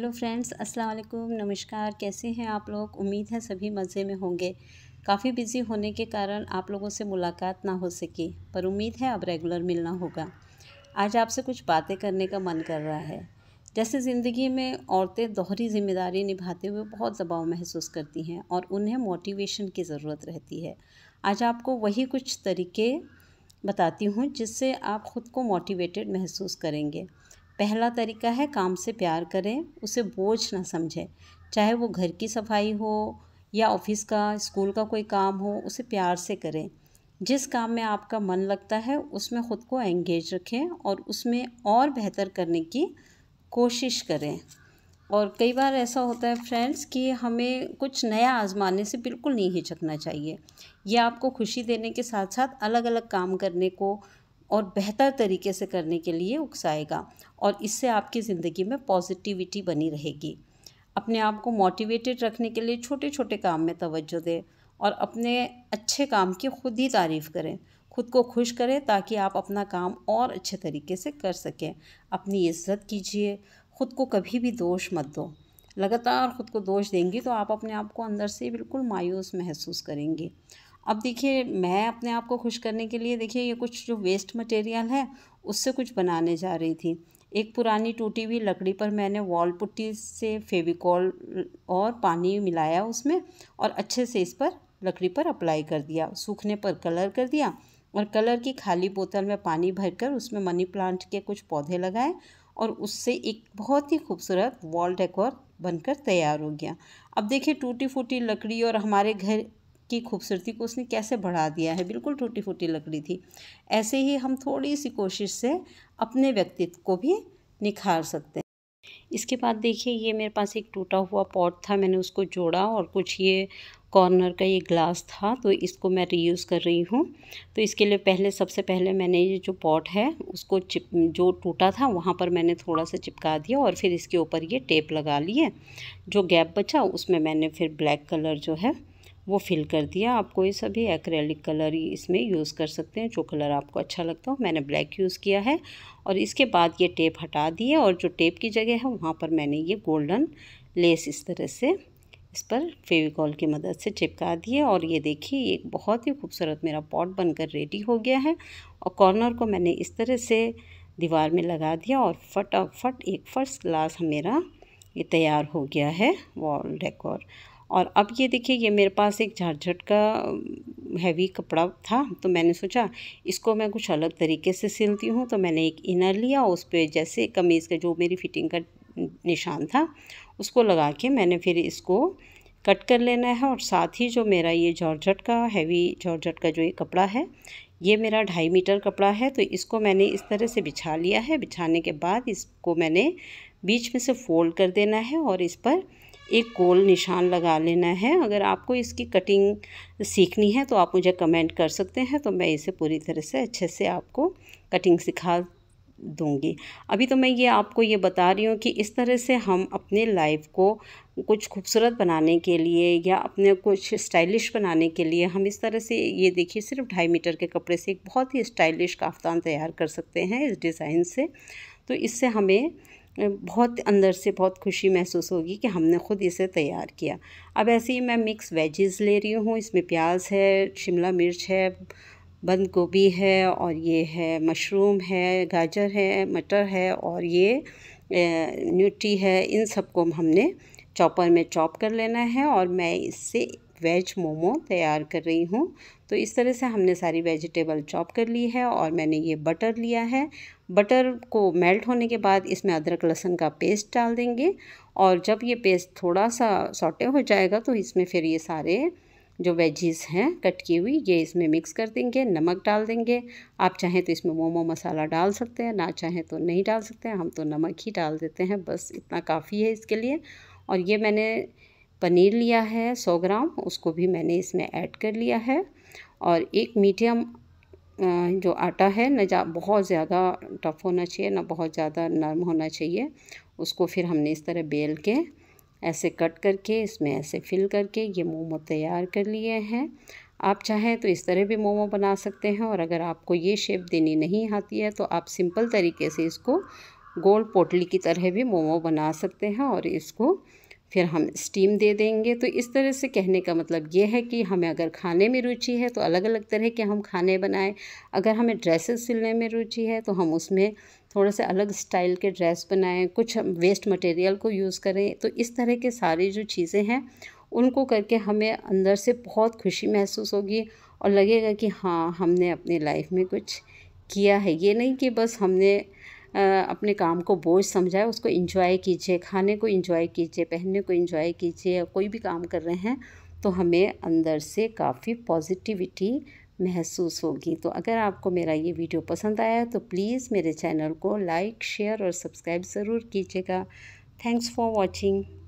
hello friends अस्सलाम वालेकुम नमस्कार कैसे हैं आप लोग उम्मीद है सभी मज़े में होंगे काफ़ी बिज़ी होने के कारण आप लोगों से मुलाकात ना हो सकी पर उम्मीद है अब रेगुलर मिलना होगा आज आपसे कुछ बातें करने का मन कर रहा है जैसे ज़िंदगी में औरतें दोहरी जिम्मेदारी निभाते हुए बहुत दबाव महसूस करती हैं और उन्हें मोटिवेशन की ज़रूरत रहती है आज आपको वही कुछ तरीके बताती हूँ जिससे आप ख़ुद को मोटिवेटेड महसूस करेंगे पहला तरीका है काम से प्यार करें उसे बोझ ना समझें चाहे वो घर की सफाई हो या ऑफिस का स्कूल का कोई काम हो उसे प्यार से करें जिस काम में आपका मन लगता है उसमें ख़ुद को एंगेज रखें और उसमें और बेहतर करने की कोशिश करें और कई बार ऐसा होता है फ्रेंड्स कि हमें कुछ नया आजमाने से बिल्कुल नहीं हिचकना चाहिए यह आपको खुशी देने के साथ साथ अलग अलग काम करने को और बेहतर तरीके से करने के लिए उकसाएगा और इससे आपकी ज़िंदगी में पॉजिटिविटी बनी रहेगी अपने आप को मोटिवेटेड रखने के लिए छोटे छोटे काम में तवज्जो दें और अपने अच्छे काम की खुद ही तारीफ़ करें खुद को खुश करें ताकि आप अपना काम और अच्छे तरीके से कर सकें अपनी इज्जत कीजिए खुद को कभी भी दोष मत दो लगातार खुद को दोष देंगी तो आप अपने आप को अंदर से बिल्कुल मायूस महसूस करेंगी अब देखिए मैं अपने आप को खुश करने के लिए देखिए ये कुछ जो वेस्ट मटेरियल है उससे कुछ बनाने जा रही थी एक पुरानी टूटी हुई लकड़ी पर मैंने वॉल पुट्टी से फेविकॉल और पानी मिलाया उसमें और अच्छे से इस पर लकड़ी पर अप्लाई कर दिया सूखने पर कलर कर दिया और कलर की खाली बोतल में पानी भरकर उसमें मनी प्लांट के कुछ पौधे लगाए और उससे एक बहुत ही खूबसूरत वॉल डेकोर बनकर तैयार हो गया अब देखिए टूटी फूटी लकड़ी और हमारे घर की खूबसूरती को उसने कैसे बढ़ा दिया है बिल्कुल टूटी फूटी लकड़ी थी ऐसे ही हम थोड़ी सी कोशिश से अपने व्यक्तित्व को भी निखार सकते हैं इसके बाद देखिए ये मेरे पास एक टूटा हुआ पॉट था मैंने उसको जोड़ा और कुछ ये कॉर्नर का ये ग्लास था तो इसको मैं रीयूज़ कर रही हूँ तो इसके लिए पहले सबसे पहले मैंने ये जो पॉट है उसको चिप जो टूटा था वहाँ पर मैंने थोड़ा सा चिपका दिया और फिर इसके ऊपर ये टेप लगा लिए जो गैप बचा उसमें मैंने फिर ब्लैक कलर जो है वो फिल कर दिया आप कोई सा भी एक्रेलिक कलर इसमें यूज़ कर सकते हैं जो कलर आपको अच्छा लगता हो मैंने ब्लैक यूज़ किया है और इसके बाद ये टेप हटा दिए और जो टेप की जगह है वहाँ पर मैंने ये गोल्डन लेस इस तरह से इस पर फेविकॉल की मदद से चिपका दिए और ये देखिए एक बहुत ही खूबसूरत मेरा पॉट बनकर रेडी हो गया है और कॉर्नर को मैंने इस तरह से दीवार में लगा दिया और फटाफट एक फ़र्स्ट क्लास मेरा ये तैयार हो गया है वॉल डेकोर और अब ये देखिए ये मेरे पास एक झारझट का हैवी कपड़ा था तो मैंने सोचा इसको मैं कुछ अलग तरीके से सिलती हूँ तो मैंने एक इनर लिया उस पर जैसे कमीज़ का जो मेरी फिटिंग का निशान था उसको लगा के मैंने फिर इसको कट कर लेना है और साथ ही जो मेरा ये जॉर्जट का हैवी जॉर्जट का जो ये कपड़ा है ये मेरा ढाई मीटर कपड़ा है तो इसको मैंने इस तरह से बिछा लिया है बिछाने के बाद इसको मैंने बीच में से फोल्ड कर देना है और इस पर एक गोल निशान लगा लेना है अगर आपको इसकी कटिंग सीखनी है तो आप मुझे कमेंट कर सकते हैं तो मैं इसे पूरी तरह से अच्छे से आपको कटिंग सिखा दूंगी अभी तो मैं ये आपको ये बता रही हूँ कि इस तरह से हम अपने लाइफ को कुछ खूबसूरत बनाने के लिए या अपने कुछ स्टाइलिश बनाने के लिए हम इस तरह से ये देखिए सिर्फ ढाई मीटर के कपड़े से एक बहुत ही स्टाइलिश काफ्तान तैयार कर सकते हैं इस डिज़ाइन से तो इससे हमें बहुत अंदर से बहुत खुशी महसूस होगी कि हमने ख़ुद इसे तैयार किया अब ऐसे ही मैं मिक्स वेजेस ले रही हूँ इसमें प्याज है शिमला मिर्च है बंद गोभी है और ये है मशरूम है गाजर है मटर है और ये न्यूट्री है इन सबको हमने चॉपर में चॉप कर लेना है और मैं इससे वेज मोमो तैयार कर रही हूँ तो इस तरह से हमने सारी वेजिटेबल चॉप कर ली है और मैंने ये बटर लिया है बटर को मेल्ट होने के बाद इसमें अदरक लहसुन का पेस्ट डाल देंगे और जब ये पेस्ट थोड़ा सा सॉटे हो जाएगा तो इसमें फिर ये सारे जो वेजीज़ हैं कट की हुई ये इसमें मिक्स कर देंगे नमक डाल देंगे आप चाहें तो इसमें मोमो मसाला डाल सकते हैं ना चाहें तो नहीं डाल सकते हैं हम तो नमक ही डाल देते हैं बस इतना काफ़ी है इसके लिए और ये मैंने पनीर लिया है 100 ग्राम उसको भी मैंने इसमें ऐड कर लिया है और एक मीडियम जो आटा है ना जा बहुत ज़्यादा टफ़ होना चाहिए ना बहुत ज़्यादा नरम होना चाहिए उसको फिर हमने इस तरह बेल के ऐसे कट करके इसमें ऐसे फिल करके ये मोमो तैयार कर लिए हैं आप चाहें तो इस तरह भी मोमो बना सकते हैं और अगर आपको ये शेप देनी नहीं आती है तो आप सिंपल तरीके से इसको गोल पोटली की तरह भी मोमो बना सकते हैं और इसको फिर हम स्टीम दे देंगे तो इस तरह से कहने का मतलब ये है कि हमें अगर खाने में रुचि है तो अलग अलग तरह के हम खाने बनाएं अगर हमें ड्रेसेस सिलने में रुचि है तो हम उसमें थोड़ा सा अलग स्टाइल के ड्रेस बनाएं कुछ वेस्ट मटेरियल को यूज़ करें तो इस तरह के सारी जो चीज़ें हैं उनको करके हमें अंदर से बहुत खुशी महसूस होगी और लगेगा कि हाँ हमने अपनी लाइफ में कुछ किया है ये नहीं कि बस हमने अपने काम को बोझ समझाए उसको इंजॉय कीजिए खाने को इंजॉय कीजिए पहनने को इंजॉय कीजिए कोई भी काम कर रहे हैं तो हमें अंदर से काफ़ी पॉजिटिविटी महसूस होगी तो अगर आपको मेरा ये वीडियो पसंद आया तो प्लीज़ मेरे चैनल को लाइक शेयर और सब्सक्राइब ज़रूर कीजिएगा थैंक्स फॉर वॉचिंग